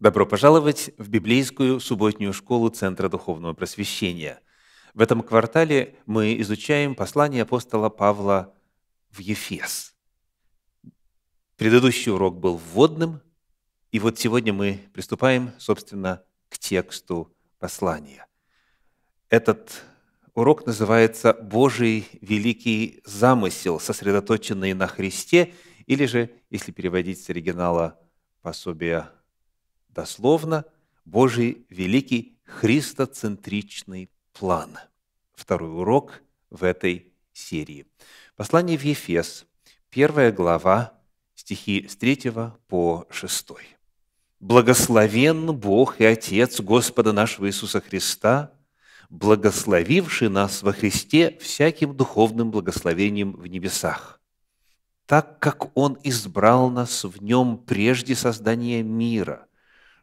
Добро пожаловать в библейскую субботнюю школу Центра Духовного Просвещения. В этом квартале мы изучаем послание апостола Павла в Ефес. Предыдущий урок был вводным, и вот сегодня мы приступаем, собственно, к тексту послания. Этот урок называется «Божий великий замысел, сосредоточенный на Христе», или же, если переводить с оригинала пособия дословно Божий великий христоцентричный план. Второй урок в этой серии. Послание в Ефес, первая глава, стихи с 3 по 6. «Благословен Бог и Отец Господа нашего Иисуса Христа, благословивший нас во Христе всяким духовным благословением в небесах, так как Он избрал нас в Нем прежде создания мира –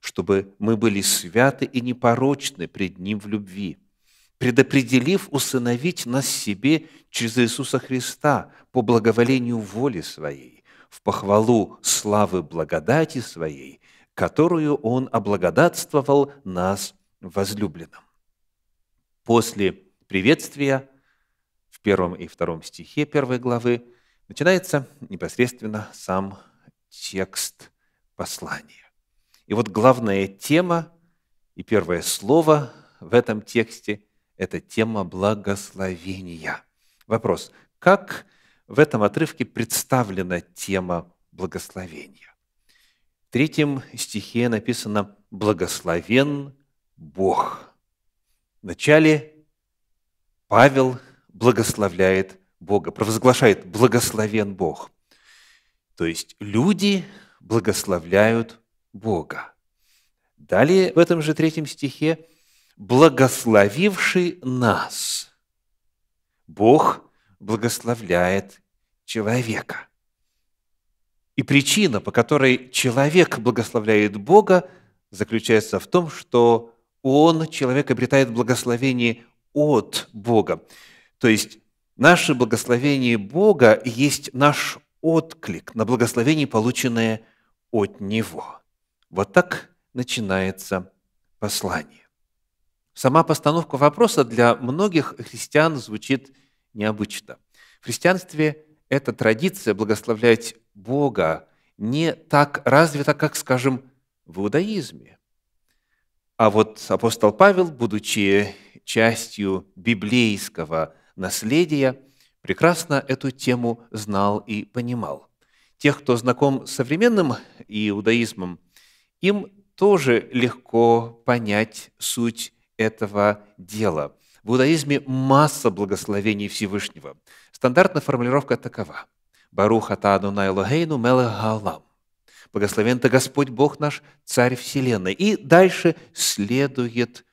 чтобы мы были святы и непорочны пред Ним в любви, предопределив усыновить нас себе через Иисуса Христа по благоволению воли Своей, в похвалу славы благодати Своей, которую Он облагодатствовал нас возлюбленным. После приветствия в первом и втором стихе первой главы начинается непосредственно сам текст послания. И вот главная тема и первое слово в этом тексте – это тема благословения. Вопрос, как в этом отрывке представлена тема благословения? В третьем стихе написано «Благословен Бог». Вначале Павел благословляет Бога, провозглашает «благословен Бог». То есть люди благословляют Бога. Далее в этом же третьем стихе «благословивший нас». Бог благословляет человека. И причина, по которой человек благословляет Бога, заключается в том, что он, человек, обретает благословение от Бога. То есть наше благословение Бога есть наш отклик на благословение, полученное от Него. Вот так начинается послание. Сама постановка вопроса для многих христиан звучит необычно. В христианстве эта традиция благословлять Бога не так развита, как, скажем, в иудаизме. А вот апостол Павел, будучи частью библейского наследия, прекрасно эту тему знал и понимал. Тех, кто знаком с современным иудаизмом, им тоже легко понять суть этого дела. В иудаизме масса благословений Всевышнего. Стандартная формулировка такова. «Баруха та Адунай Логейну Мелегалам». «Благословен ты Господь Бог наш, Царь Вселенной». И дальше следует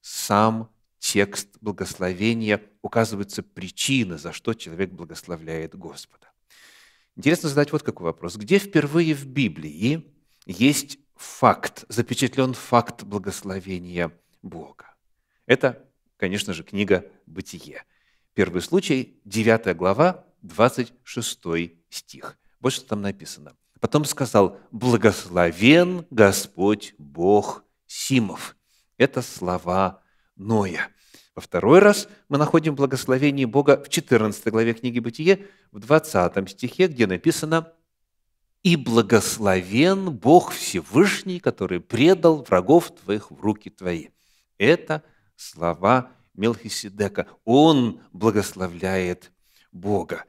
сам текст благословения, Указывается причина, за что человек благословляет Господа. Интересно задать вот какой вопрос. Где впервые в Библии есть факт, запечатлен факт благословения Бога. Это, конечно же, книга «Бытие». Первый случай, 9 глава, 26 стих. Вот что там написано. Потом сказал, «Благословен Господь Бог Симов». Это слова Ноя. Во второй раз мы находим благословение Бога в 14 главе книги «Бытие», в 20 стихе, где написано и благословен Бог Всевышний, который предал врагов твоих в руки твои». Это слова Мелхиседека. Он благословляет Бога.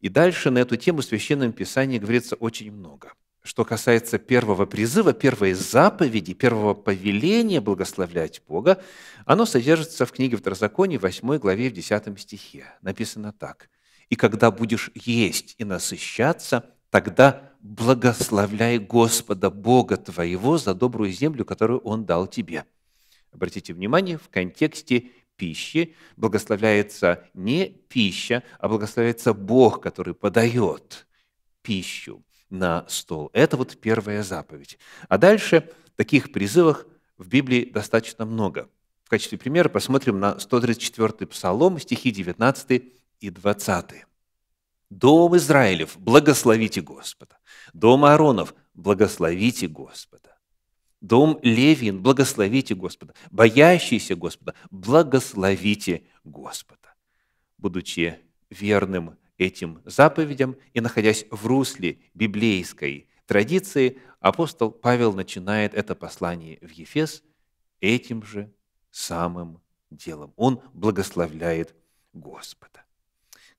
И дальше на эту тему в Священном Писании говорится очень много. Что касается первого призыва, первой заповеди, первого повеления благословлять Бога, оно содержится в книге Второзакония, 8 главе, в 10 стихе. Написано так. «И когда будешь есть и насыщаться, тогда благословляй Господа, Бога твоего, за добрую землю, которую Он дал тебе». Обратите внимание, в контексте пищи благословляется не пища, а благословляется Бог, который подает пищу на стол. Это вот первая заповедь. А дальше таких призывах в Библии достаточно много. В качестве примера посмотрим на 134-й Псалом, стихи 19 и 20. «Дом Израилев, благословите Господа, Дом Ааронов, благословите Господа. Дом Левин, благословите Господа. Боящийся Господа, благословите Господа. Будучи верным этим заповедям и находясь в русле библейской традиции, апостол Павел начинает это послание в Ефес этим же самым делом. Он благословляет Господа.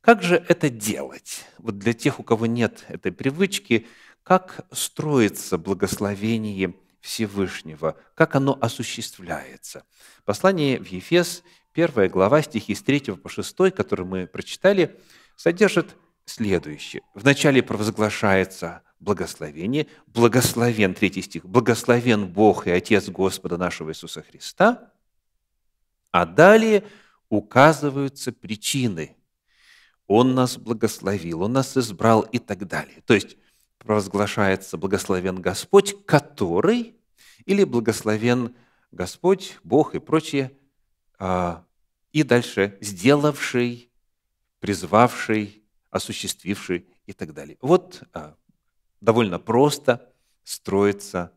Как же это делать? Вот для тех, у кого нет этой привычки, как строится благословение Всевышнего, как оно осуществляется. Послание в Ефес, первая глава, стихи с 3 по 6, которые мы прочитали, содержит следующее. Вначале провозглашается благословение, благословен, третий стих, благословен Бог и Отец Господа нашего Иисуса Христа, а далее указываются причины – он нас благословил, Он нас избрал и так далее. То есть провозглашается благословен Господь, который, или благословен Господь, Бог и прочее, а, и дальше сделавший, призвавший, осуществивший и так далее. Вот а, довольно просто строится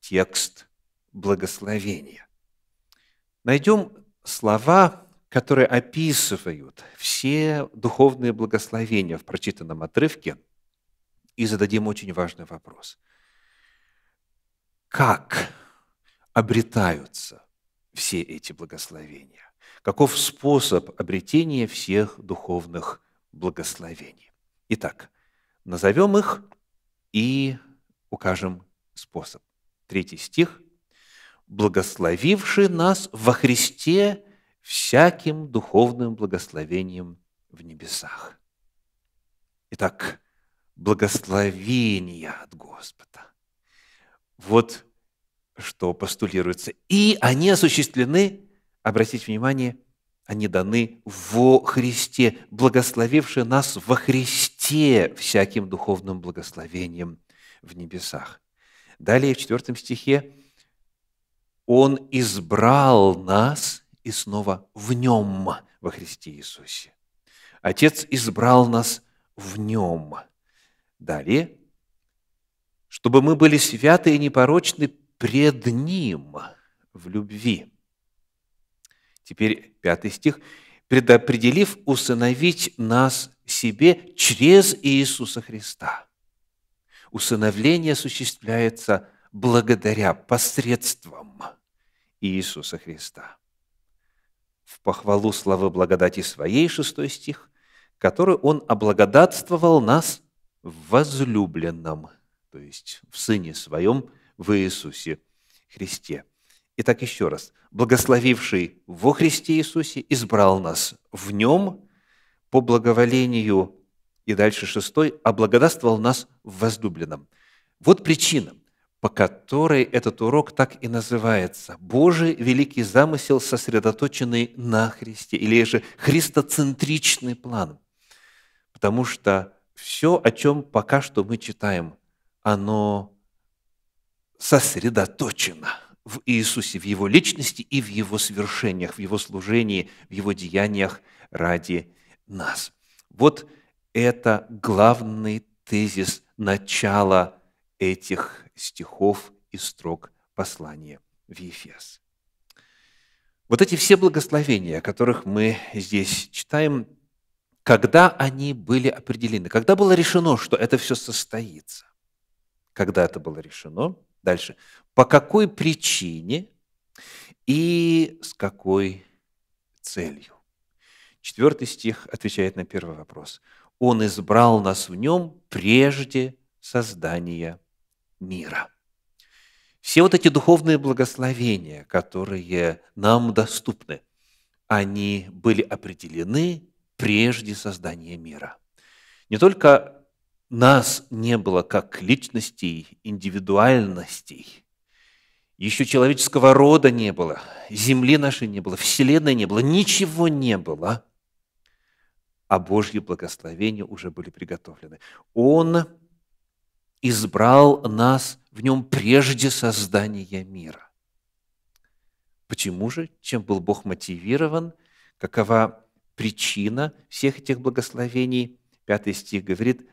текст благословения. Найдем слова, которые описывают все духовные благословения в прочитанном отрывке, и зададим очень важный вопрос. Как обретаются все эти благословения? Каков способ обретения всех духовных благословений? Итак, назовем их и укажем способ. Третий стих. «Благословивший нас во Христе всяким духовным благословением в небесах. Итак, благословение от Господа. Вот что постулируется. И они осуществлены, обратите внимание, они даны во Христе, благословивший нас во Христе всяким духовным благословением в небесах. Далее в четвертом стихе «Он избрал нас» и снова в Нем, во Христе Иисусе. Отец избрал нас в Нем. Далее, чтобы мы были святы и непорочны пред Ним в любви. Теперь пятый стих. «Предопределив усыновить нас себе через Иисуса Христа». Усыновление осуществляется благодаря посредством Иисуса Христа в похвалу славы благодати своей, шестой стих, который он облагодатствовал нас в возлюбленном, то есть в Сыне Своем, в Иисусе Христе. Итак, еще раз. Благословивший во Христе Иисусе избрал нас в Нем по благоволению, и дальше шестой, облагодатствовал «А нас в возлюбленном. Вот причина, по которой этот урок так и называется. Божий великий замысел, сосредоточенный на Христе, или же христоцентричный план. Потому что все, о чем пока что мы читаем, оно сосредоточено в Иисусе, в Его личности и в Его свершениях, в Его служении, в Его деяниях ради нас. Вот это главный тезис начала этих стихов и строк послания в Ефес. Вот эти все благословения, о которых мы здесь читаем, когда они были определены, когда было решено, что это все состоится, когда это было решено, дальше, по какой причине и с какой целью. Четвертый стих отвечает на первый вопрос. Он избрал нас в нем прежде создания мира. Все вот эти духовные благословения, которые нам доступны, они были определены прежде создания мира. Не только нас не было как личностей, индивидуальностей, еще человеческого рода не было, земли нашей не было, вселенной не было, ничего не было, а Божьи благословения уже были приготовлены. Он избрал нас в нем прежде создания мира. Почему же? Чем был Бог мотивирован? Какова причина всех этих благословений? Пятый стих говорит,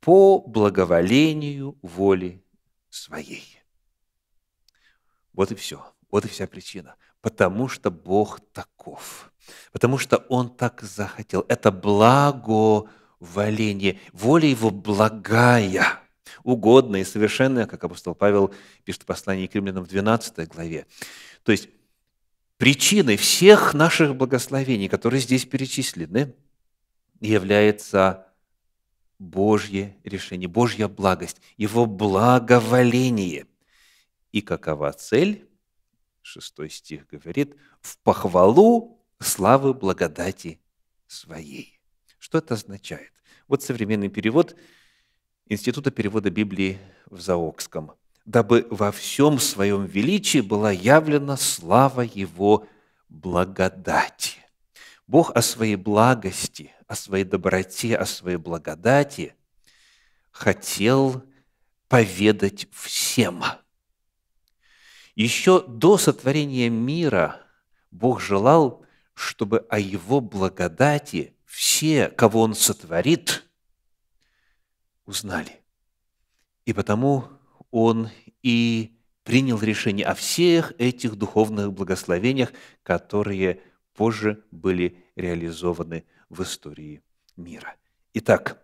по благоволению воли своей. Вот и все. Вот и вся причина. Потому что Бог таков. Потому что Он так захотел. Это благоволение. Воля Его благая угодное и совершенное, как апостол Павел пишет в послании к римлянам в 12 главе. То есть причиной всех наших благословений, которые здесь перечислены, является Божье решение, Божья благость, Его благоволение. И какова цель? Шестой стих говорит, «В похвалу славы благодати своей». Что это означает? Вот современный перевод Института перевода Библии в Заокском, дабы во всем своем величии была явлена слава Его благодати. Бог о своей благости, о своей доброте, о своей благодати хотел поведать всем. Еще до сотворения мира Бог желал, чтобы о Его благодати все, кого Он сотворит – узнали. И потому он и принял решение о всех этих духовных благословениях, которые позже были реализованы в истории мира. Итак,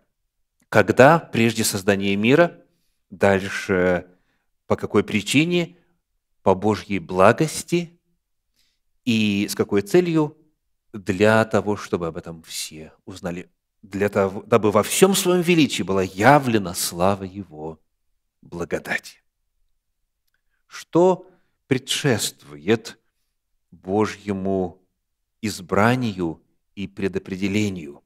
когда прежде создания мира, дальше по какой причине, по Божьей благости и с какой целью, для того, чтобы об этом все узнали для того, дабы во всем своем величии была явлена слава Его благодати. Что предшествует Божьему избранию и предопределению?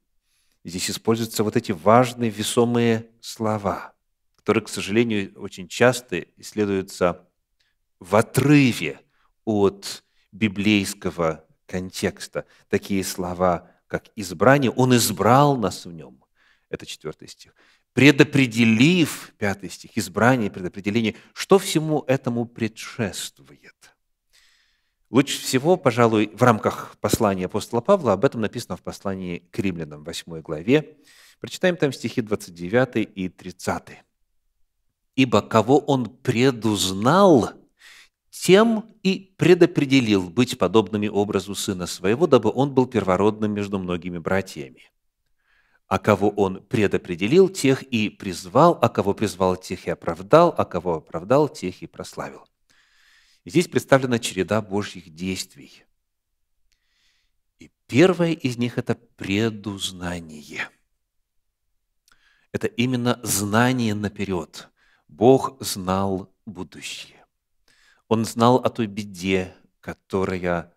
Здесь используются вот эти важные весомые слова, которые, к сожалению, очень часто исследуются в отрыве от библейского контекста. Такие слова как избрание, Он избрал нас в нем. Это четвертый стих. Предопределив, пятый стих, избрание, предопределение, что всему этому предшествует? Лучше всего, пожалуй, в рамках послания апостола Павла, об этом написано в послании к римлянам, 8 главе. Прочитаем там стихи 29 и 30. «Ибо кого он предузнал, тем и предопределил быть подобными образу сына своего, дабы он был первородным между многими братьями. А кого он предопределил, тех и призвал, а кого призвал, тех и оправдал, а кого оправдал, тех и прославил. здесь представлена череда Божьих действий. И первое из них – это предузнание. Это именно знание наперед. Бог знал будущее. Он знал о той беде, которая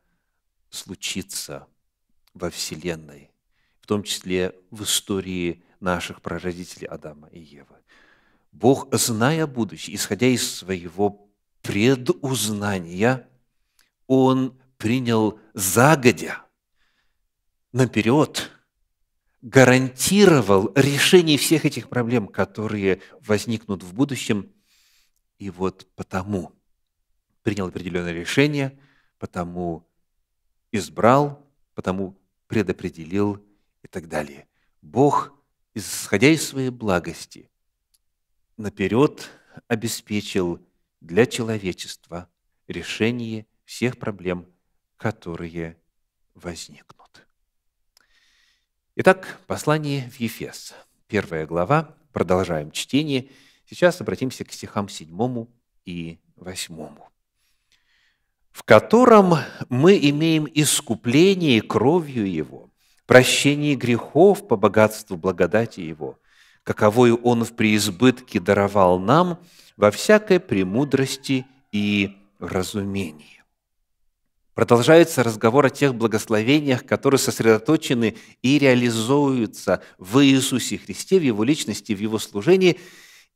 случится во Вселенной, в том числе в истории наших прародителей Адама и Евы. Бог, зная будущее, исходя из своего предузнания, Он принял загодя, наперед, гарантировал решение всех этих проблем, которые возникнут в будущем. И вот потому принял определенное решение, потому избрал, потому предопределил и так далее. Бог, исходя из своей благости, наперед обеспечил для человечества решение всех проблем, которые возникнут. Итак, послание в Ефес, первая глава, продолжаем чтение. Сейчас обратимся к стихам 7 и 8 в котором мы имеем искупление кровью Его, прощение грехов по богатству благодати Его, каковую Он в преизбытке даровал нам во всякой премудрости и разумении. Продолжается разговор о тех благословениях, которые сосредоточены и реализуются в Иисусе Христе, в Его личности, в Его служении,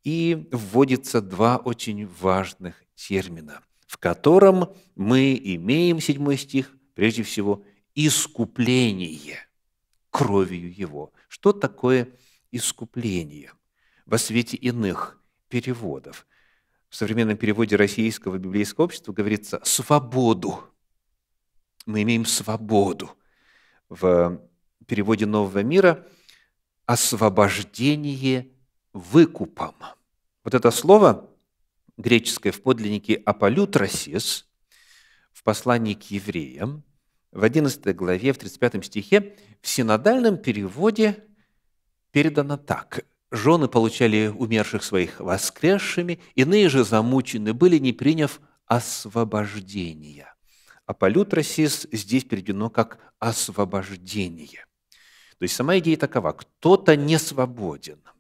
и вводится два очень важных термина – в котором мы имеем, седьмой стих, прежде всего, искупление кровью Его. Что такое искупление? Во свете иных переводов. В современном переводе российского библейского общества говорится «свободу». Мы имеем свободу. В переводе «Нового мира» освобождение выкупом. Вот это слово греческое в подлиннике «апалютросис», в послании к евреям, в 11 главе, в 35 стихе, в синодальном переводе передано так. «Жены получали умерших своих воскресшими, иные же замучены были, не приняв освобождения». Апалютросис здесь переведено как «освобождение». То есть сама идея такова – кто-то не свободен –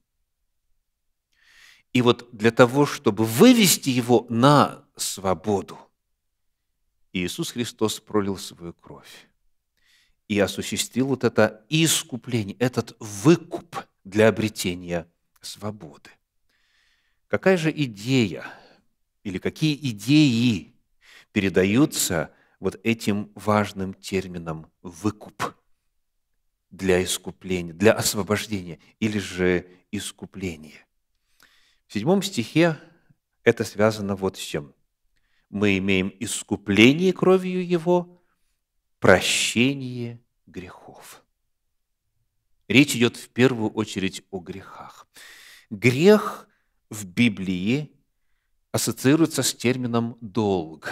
и вот для того, чтобы вывести его на свободу, Иисус Христос пролил свою кровь и осуществил вот это искупление, этот выкуп для обретения свободы. Какая же идея или какие идеи передаются вот этим важным термином «выкуп» для искупления, для освобождения или же искупления? В седьмом стихе это связано вот с чем. Мы имеем искупление кровью Его, прощение грехов. Речь идет в первую очередь о грехах. Грех в Библии ассоциируется с термином «долг».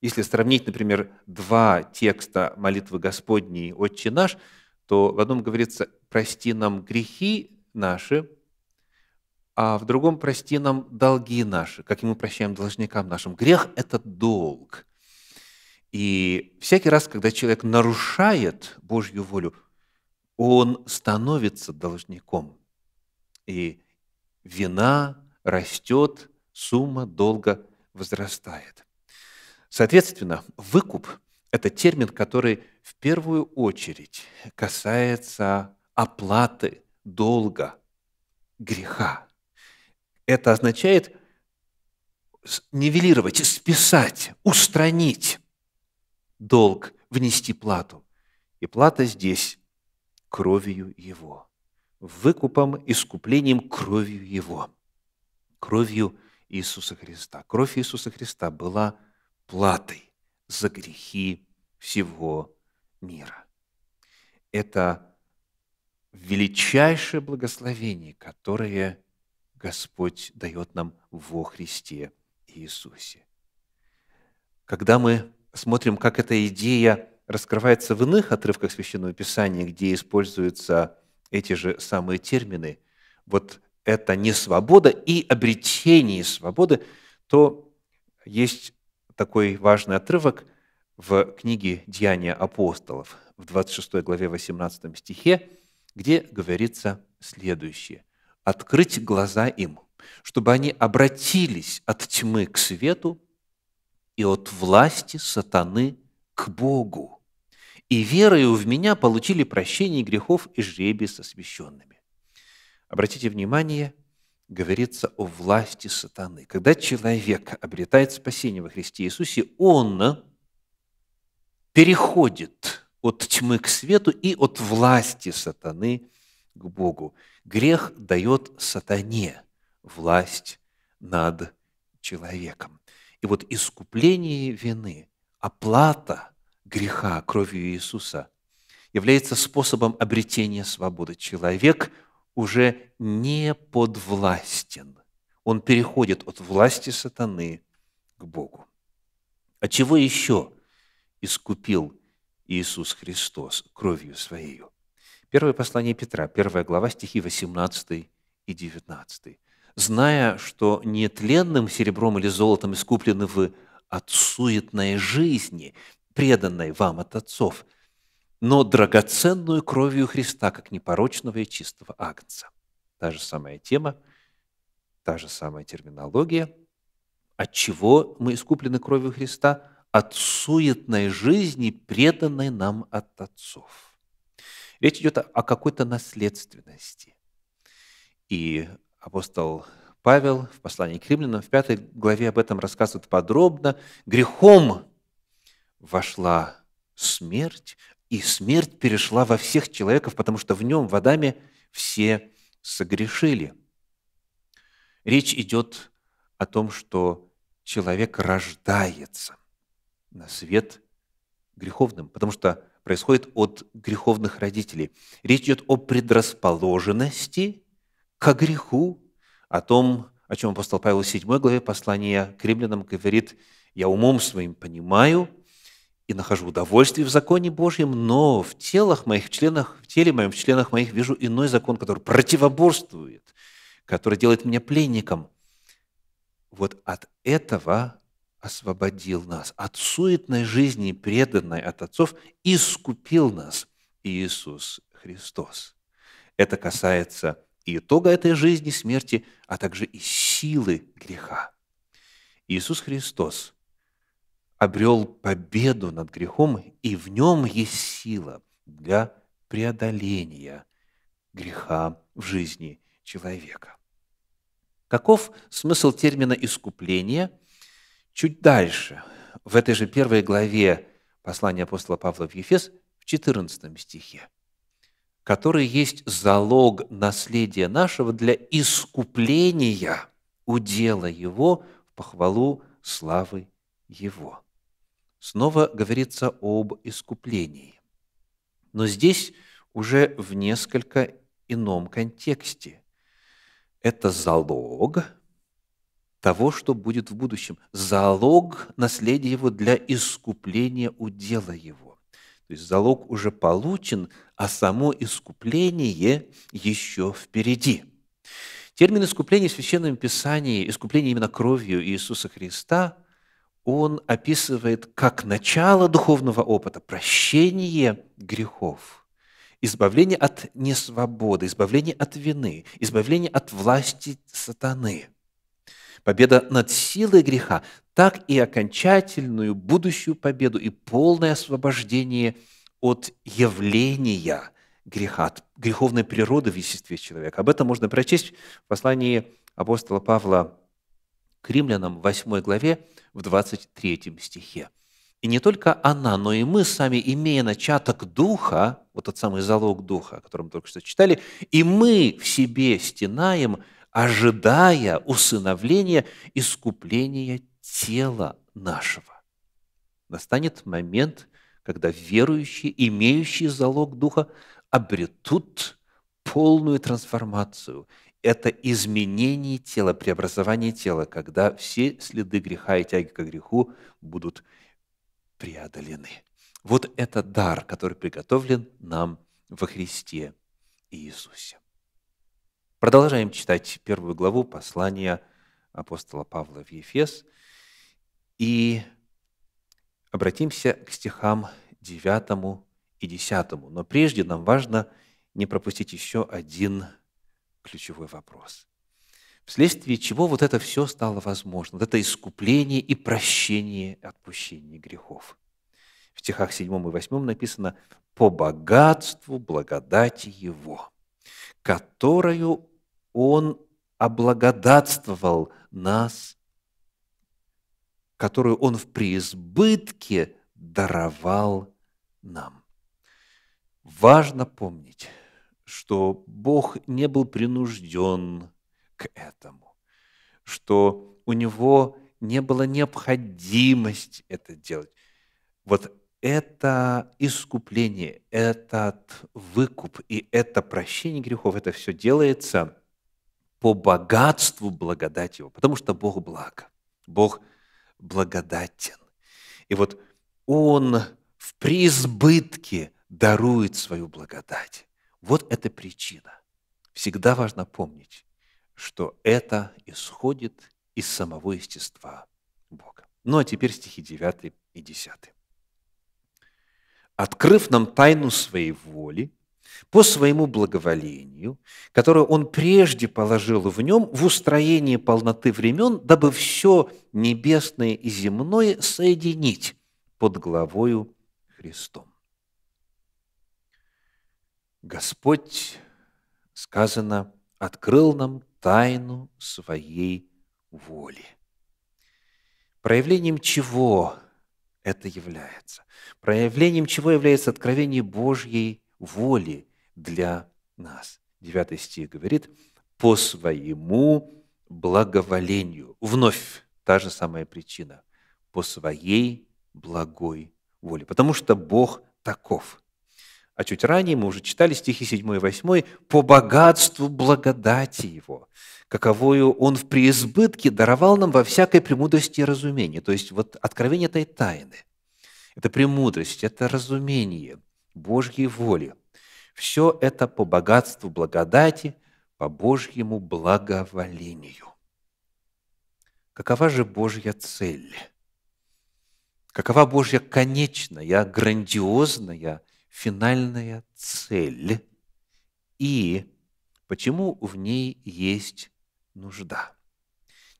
Если сравнить, например, два текста молитвы Господней «Отче наш», то в одном говорится «прости нам грехи наши», а в другом прости нам долги наши, как и мы прощаем должникам нашим. Грех – это долг. И всякий раз, когда человек нарушает Божью волю, он становится должником. И вина растет, сумма долга возрастает. Соответственно, выкуп – это термин, который в первую очередь касается оплаты долга, греха, это означает нивелировать, списать, устранить долг, внести плату. И плата здесь кровью Его, выкупом, искуплением кровью Его, кровью Иисуса Христа. Кровь Иисуса Христа была платой за грехи всего мира. Это величайшее благословение, которое Господь дает нам во Христе Иисусе. Когда мы смотрим, как эта идея раскрывается в иных отрывках Священного Писания, где используются эти же самые термины, вот это не свобода и обретение свободы, то есть такой важный отрывок в книге «Деяния апостолов» в 26 главе 18 стихе, где говорится следующее открыть глаза им, чтобы они обратились от тьмы к свету и от власти сатаны к Богу. И верою в меня получили прощение грехов и жребий со священными. Обратите внимание, говорится о власти сатаны. Когда человек обретает спасение во Христе Иисусе, он переходит от тьмы к свету и от власти сатаны к Богу. Грех дает сатане власть над человеком. И вот искупление вины, оплата греха кровью Иисуса является способом обретения свободы. Человек уже не подвластен. Он переходит от власти сатаны к Богу. А чего еще искупил Иисус Христос кровью Своею? Первое послание Петра, первая глава, стихи 18 и 19. «Зная, что нетленным серебром или золотом искуплены вы от суетной жизни, преданной вам от отцов, но драгоценную кровью Христа, как непорочного и чистого агнца». Та же самая тема, та же самая терминология. От чего мы искуплены кровью Христа? От суетной жизни, преданной нам от отцов. Речь идет о какой-то наследственности. И апостол Павел в послании к римлянам в пятой главе об этом рассказывает подробно. Грехом вошла смерть, и смерть перешла во всех человеков, потому что в нем, в Адаме, все согрешили. Речь идет о том, что человек рождается на свет греховным, потому что происходит от греховных родителей. Речь идет о предрасположенности к греху, о том, о чем апостол Павел в 7 главе послания к римлянам говорит, «Я умом своим понимаю и нахожу удовольствие в законе Божьем, но в телах моих, в членах, в теле моем, в членах моих вижу иной закон, который противоборствует, который делает меня пленником». Вот от этого освободил нас от суетной жизни, преданной от отцов, искупил нас Иисус Христос. Это касается и итога этой жизни, смерти, а также и силы греха. Иисус Христос обрел победу над грехом, и в нем есть сила для преодоления греха в жизни человека. Каков смысл термина искупления? Чуть дальше, в этой же первой главе послания апостола Павла в Ефес, в 14 стихе, который есть залог наследия нашего для искупления удела его в похвалу славы его. Снова говорится об искуплении. Но здесь уже в несколько ином контексте. Это залог, того, что будет в будущем. Залог наследия его для искупления удела его. То есть залог уже получен, а само искупление еще впереди. Термин искупления в Священном Писании, искупление именно кровью Иисуса Христа, он описывает как начало духовного опыта, прощение грехов – избавление от несвободы, избавление от вины, избавление от власти сатаны победа над силой греха, так и окончательную будущую победу и полное освобождение от явления греха, от греховной природы в естестве человека. Об этом можно прочесть в послании апостола Павла к римлянам 8 главе в 23 стихе. И не только она, но и мы сами, имея начаток Духа, вот тот самый залог Духа, о котором только что читали, и мы в себе стенаем, ожидая усыновления, искупления тела нашего. Настанет момент, когда верующие, имеющие залог Духа, обретут полную трансформацию. Это изменение тела, преобразование тела, когда все следы греха и тяги к греху будут преодолены. Вот это дар, который приготовлен нам во Христе Иисусе. Продолжаем читать первую главу послания апостола Павла в Ефес и обратимся к стихам 9 и 10. Но прежде нам важно не пропустить еще один ключевой вопрос. Вследствие чего вот это все стало возможно, вот это искупление и прощение, отпущение грехов. В стихах 7 и 8 написано «по богатству благодати Его, которую он облагодатствовал нас, которую Он в преизбытке даровал нам. Важно помнить, что Бог не был принужден к этому, что у Него не было необходимости это делать. Вот это искупление, этот выкуп и это прощение грехов, это все делается – по богатству благодать Его, потому что Бог благ, Бог благодатен. И вот Он в преизбытке дарует свою благодать. Вот эта причина. Всегда важно помнить, что это исходит из самого естества Бога. Ну а теперь стихи 9 и 10. «Открыв нам тайну своей воли, по своему благоволению, которое Он прежде положил в нем в устроении полноты времен, дабы все небесное и земное соединить под главою Христом. Господь, сказано, открыл нам тайну своей воли. Проявлением чего это является? Проявлением чего является откровение Божьей воли для нас. Девятый стих говорит, по своему благоволению. Вновь та же самая причина. По своей благой воле. Потому что Бог таков. А чуть ранее мы уже читали стихи 7 и 8. «По богатству благодати Его, каковую Он в преизбытке даровал нам во всякой премудрости и разумении». То есть вот откровение этой тайны, это премудрость, это разумение – Божьей воле. Все это по богатству благодати, по Божьему благоволению. Какова же Божья цель? Какова Божья конечная, грандиозная, финальная цель? И почему в ней есть нужда?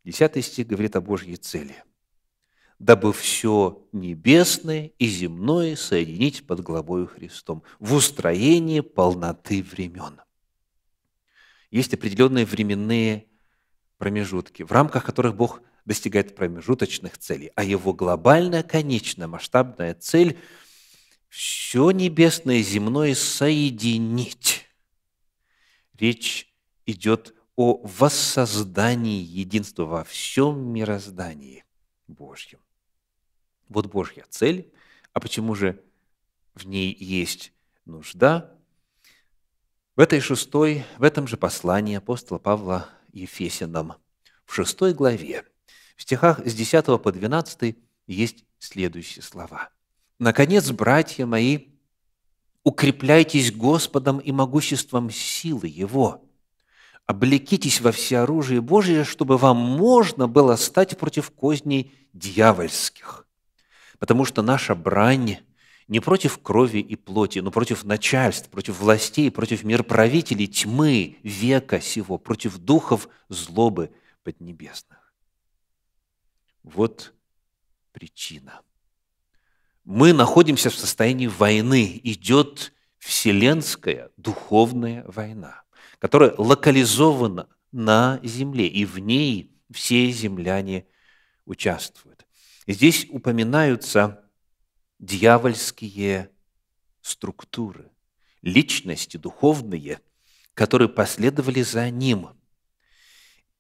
Десятый стих говорит о Божьей цели – дабы все небесное и земное соединить под главою Христом в устроении полноты времен. Есть определенные временные промежутки, в рамках которых Бог достигает промежуточных целей, а его глобальная, конечная, масштабная цель – все небесное и земное соединить. Речь идет о воссоздании единства во всем мироздании Божьем. Вот Божья цель. А почему же в ней есть нужда? В этой шестой, в этом же послании апостола Павла Ефесиным, в шестой главе, в стихах с 10 по 12 есть следующие слова. «Наконец, братья мои, укрепляйтесь Господом и могуществом силы Его, облекитесь во все оружие Божие, чтобы вам можно было стать против козней дьявольских потому что наша брань не против крови и плоти, но против начальств, против властей, против мироправителей, тьмы века сего, против духов злобы поднебесных. Вот причина. Мы находимся в состоянии войны. Идет вселенская духовная война, которая локализована на земле, и в ней все земляне участвуют. Здесь упоминаются дьявольские структуры, личности духовные, которые последовали за ним.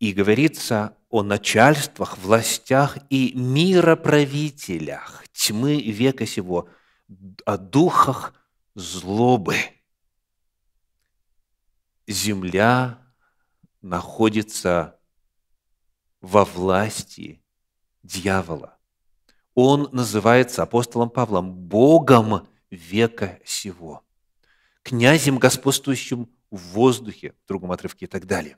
И говорится о начальствах, властях и мироправителях тьмы века сего, о духах злобы. Земля находится во власти дьявола. Он называется апостолом Павлом Богом века сего, князем, господствующим в воздухе, в другом отрывке и так далее.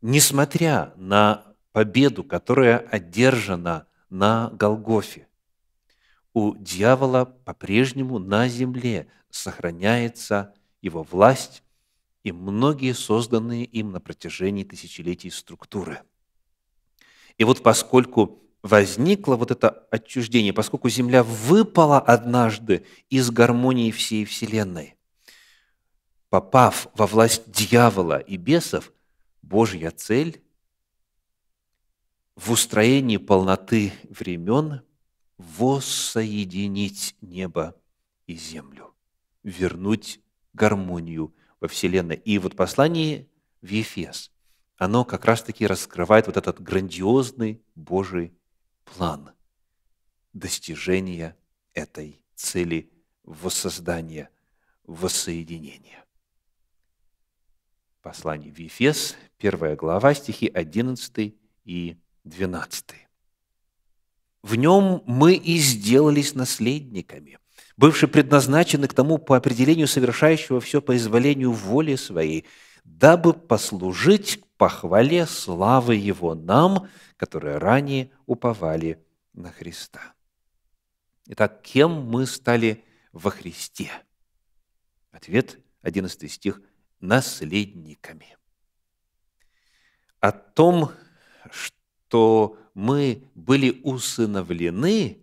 Несмотря на победу, которая одержана на Голгофе, у дьявола по-прежнему на земле сохраняется его власть и многие созданные им на протяжении тысячелетий структуры. И вот поскольку возникло вот это отчуждение, поскольку Земля выпала однажды из гармонии всей Вселенной. Попав во власть дьявола и бесов, Божья цель в устроении полноты времен воссоединить небо и землю, вернуть гармонию во Вселенной. И вот послание в Ефес, оно как раз-таки раскрывает вот этот грандиозный Божий план достижения этой цели воссоздания, воссоединения. Послание в Ефес, первая глава, стихи 11 и 12. В нем мы и сделались наследниками, бывшие предназначены к тому по определению совершающего все по изволению воли своей – дабы послужить к похвале славы Его нам, которые ранее уповали на Христа. Итак, кем мы стали во Христе? Ответ, 11 стих, наследниками. О том, что мы были усыновлены,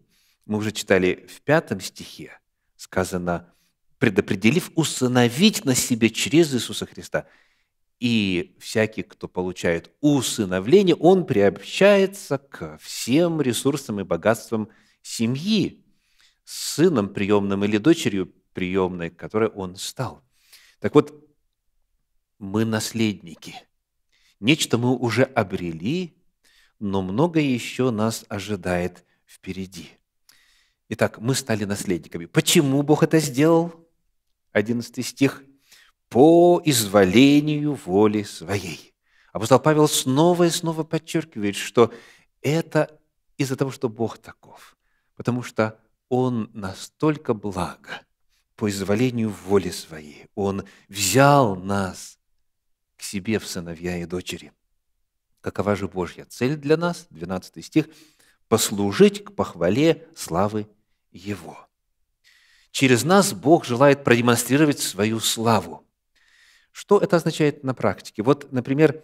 мы уже читали в пятом стихе, сказано, предопределив усыновить на Себе через Иисуса Христа – и всякий, кто получает усыновление, он приобщается к всем ресурсам и богатствам семьи, сыном приемным или дочерью приемной, которой он стал. Так вот, мы наследники. Нечто мы уже обрели, но многое еще нас ожидает впереди. Итак, мы стали наследниками. Почему Бог это сделал? 11 стих по изволению воли своей. Апостол Павел снова и снова подчеркивает, что это из-за того, что Бог таков, потому что Он настолько благо по изволению воли своей. Он взял нас к себе в сыновья и дочери. Какова же Божья цель для нас? 12 стих. «Послужить к похвале славы Его». Через нас Бог желает продемонстрировать свою славу – что это означает на практике? Вот, например,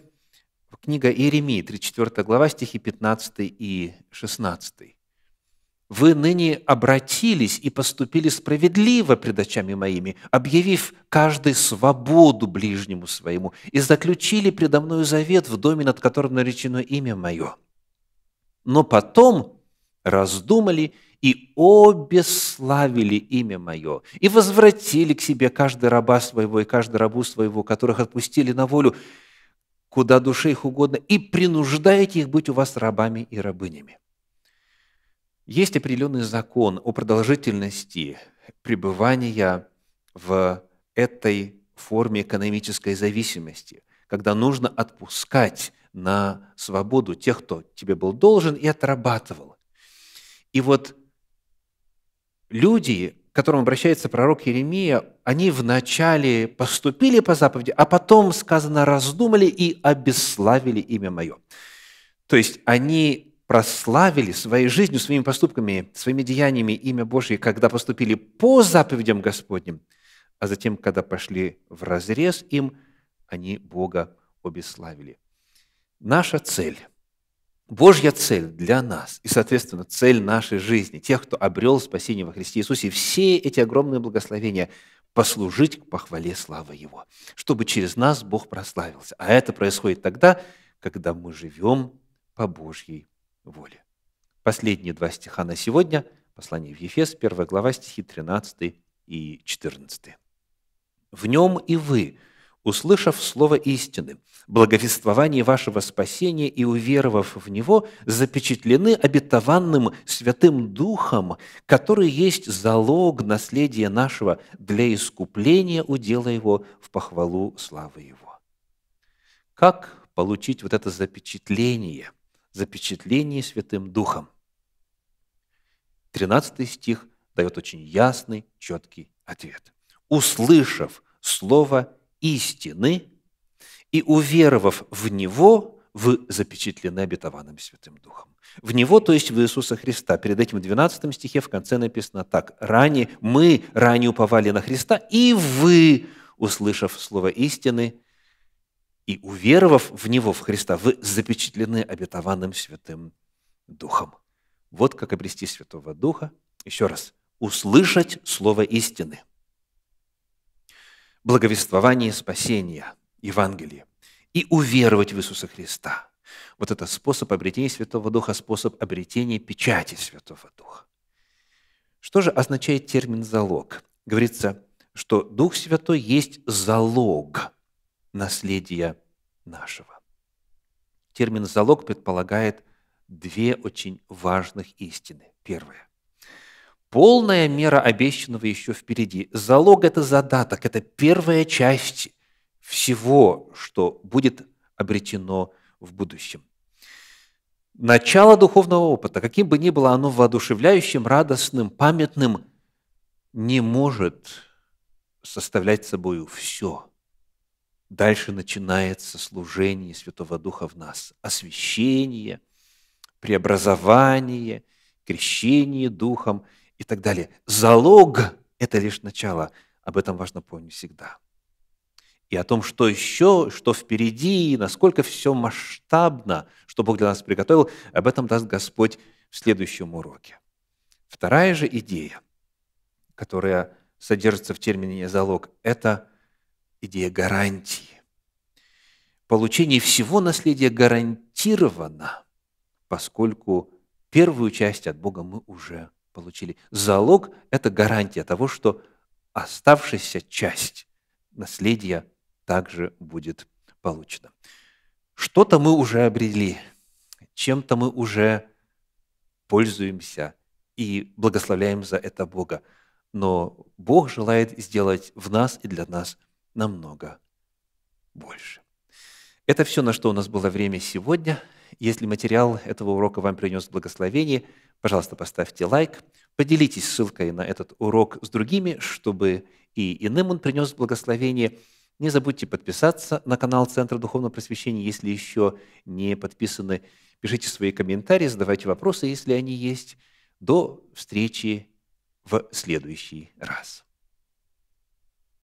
книга Иеремии, 34 глава, стихи 15 и 16. «Вы ныне обратились и поступили справедливо пред очами моими, объявив каждый свободу ближнему своему, и заключили предо мною завет в доме, над которым наречено имя мое. Но потом раздумали и обе славили имя Мое, и возвратили к себе каждый раба своего и каждый рабу своего, которых отпустили на волю, куда душе их угодно, и принуждаете их быть у вас рабами и рабынями». Есть определенный закон о продолжительности пребывания в этой форме экономической зависимости, когда нужно отпускать на свободу тех, кто тебе был должен и отрабатывал. И вот люди, к которым обращается пророк Еремия, они вначале поступили по заповеди, а потом, сказано, раздумали и обесславили имя мое. То есть они прославили своей жизнью, своими поступками, своими деяниями имя Божье, когда поступили по заповедям Господним, а затем, когда пошли в разрез им, они Бога обесславили. Наша цель – Божья цель для нас и, соответственно, цель нашей жизни, тех, кто обрел спасение во Христе Иисусе, все эти огромные благословения послужить к похвале славы Его, чтобы через нас Бог прославился. А это происходит тогда, когда мы живем по Божьей воле. Последние два стиха на сегодня, послание в Ефес, 1 глава, стихи 13 и 14. «В нем и вы, услышав слово истины, благовествование вашего спасения и уверовав в него, запечатлены обетованным Святым Духом, который есть залог наследия нашего для искупления удела его в похвалу славы его». Как получить вот это запечатление, запечатление Святым Духом? 13 стих дает очень ясный, четкий ответ. «Услышав слово истины, и, уверовав в Него, вы запечатлены обетованным Святым Духом. В Него, то есть в Иисуса Христа. Перед этим в 12 стихе в конце написано так. «Ранее мы ранее уповали на Христа, и вы, услышав слово истины и уверовав в Него, в Христа, вы запечатлены обетованным Святым Духом». Вот как обрести Святого Духа. Еще раз. Услышать слово истины – благовествование спасения, Евангелие, и уверовать в Иисуса Христа. Вот это способ обретения Святого Духа, способ обретения печати Святого Духа. Что же означает термин «залог»? Говорится, что Дух Святой есть залог наследия нашего. Термин «залог» предполагает две очень важных истины. Первое полная мера обещанного еще впереди. Залог – это задаток, это первая часть всего, что будет обретено в будущем. Начало духовного опыта, каким бы ни было оно воодушевляющим, радостным, памятным, не может составлять собою все. Дальше начинается служение Святого Духа в нас, освящение, преобразование, крещение Духом – и так далее. Залог – это лишь начало. Об этом важно помнить всегда. И о том, что еще, что впереди, насколько все масштабно, что Бог для нас приготовил, об этом даст Господь в следующем уроке. Вторая же идея, которая содержится в термине «залог», это идея гарантии. Получение всего наследия гарантировано, поскольку первую часть от Бога мы уже получили. Залог – это гарантия того, что оставшаяся часть наследия также будет получена. Что-то мы уже обрели, чем-то мы уже пользуемся и благословляем за это Бога. Но Бог желает сделать в нас и для нас намного больше. Это все, на что у нас было время сегодня – если материал этого урока вам принес благословение, пожалуйста, поставьте лайк, поделитесь ссылкой на этот урок с другими, чтобы и иным он принес благословение. Не забудьте подписаться на канал Центра Духовного Просвещения, если еще не подписаны. Пишите свои комментарии, задавайте вопросы, если они есть. До встречи в следующий раз.